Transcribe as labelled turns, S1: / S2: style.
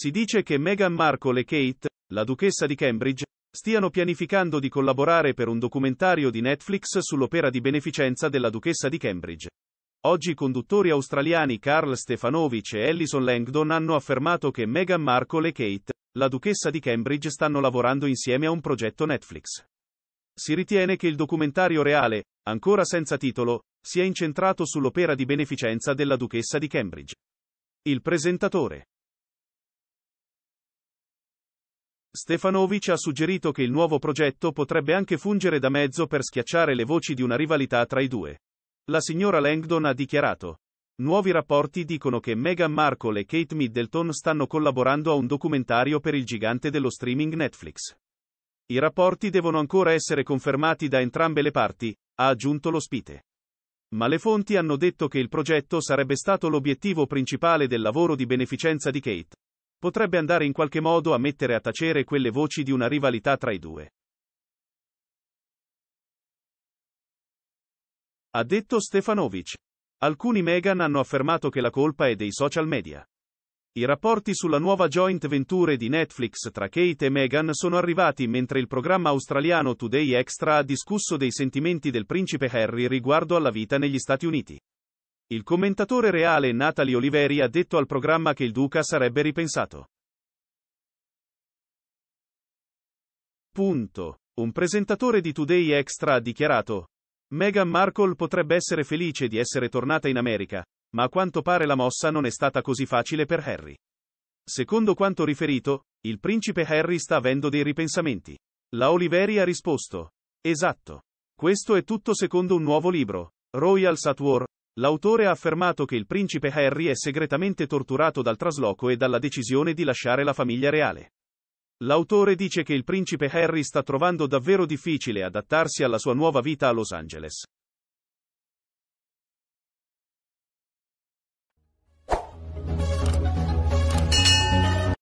S1: Si dice che Meghan Markle e Kate, la duchessa di Cambridge, stiano pianificando di collaborare per un documentario di Netflix sull'opera di beneficenza della duchessa di Cambridge. Oggi i conduttori australiani Carl Stefanovic e Alison Langdon hanno affermato che Meghan Markle e Kate, la duchessa di Cambridge, stanno lavorando insieme a un progetto Netflix. Si ritiene che il documentario reale, ancora senza titolo, sia incentrato sull'opera di beneficenza della duchessa di Cambridge. Il presentatore Stefanovic ha suggerito che il nuovo progetto potrebbe anche fungere da mezzo per schiacciare le voci di una rivalità tra i due. La signora Langdon ha dichiarato. Nuovi rapporti dicono che Meghan Markle e Kate Middleton stanno collaborando a un documentario per il gigante dello streaming Netflix. I rapporti devono ancora essere confermati da entrambe le parti, ha aggiunto l'ospite. Ma le fonti hanno detto che il progetto sarebbe stato l'obiettivo principale del lavoro di beneficenza di Kate, potrebbe andare in qualche modo a mettere a tacere quelle voci di una rivalità tra i due. Ha detto Stefanovic. Alcuni Meghan hanno affermato che la colpa è dei social media. I rapporti sulla nuova joint venture di Netflix tra Kate e Meghan sono arrivati mentre il programma australiano Today Extra ha discusso dei sentimenti del principe Harry riguardo alla vita negli Stati Uniti. Il commentatore reale Natalie Oliveri ha detto al programma che il Duca sarebbe ripensato. Punto. Un presentatore di Today Extra ha dichiarato: Meghan Markle potrebbe essere felice di essere tornata in America, ma a quanto pare la mossa non è stata così facile per Harry. Secondo quanto riferito, il principe Harry sta avendo dei ripensamenti. La Oliveri ha risposto: Esatto. Questo è tutto secondo un nuovo libro, Royals at War, L'autore ha affermato che il principe Harry è segretamente torturato dal trasloco e dalla decisione di lasciare la famiglia reale. L'autore dice che il principe Harry sta trovando davvero difficile adattarsi alla sua nuova vita a Los Angeles.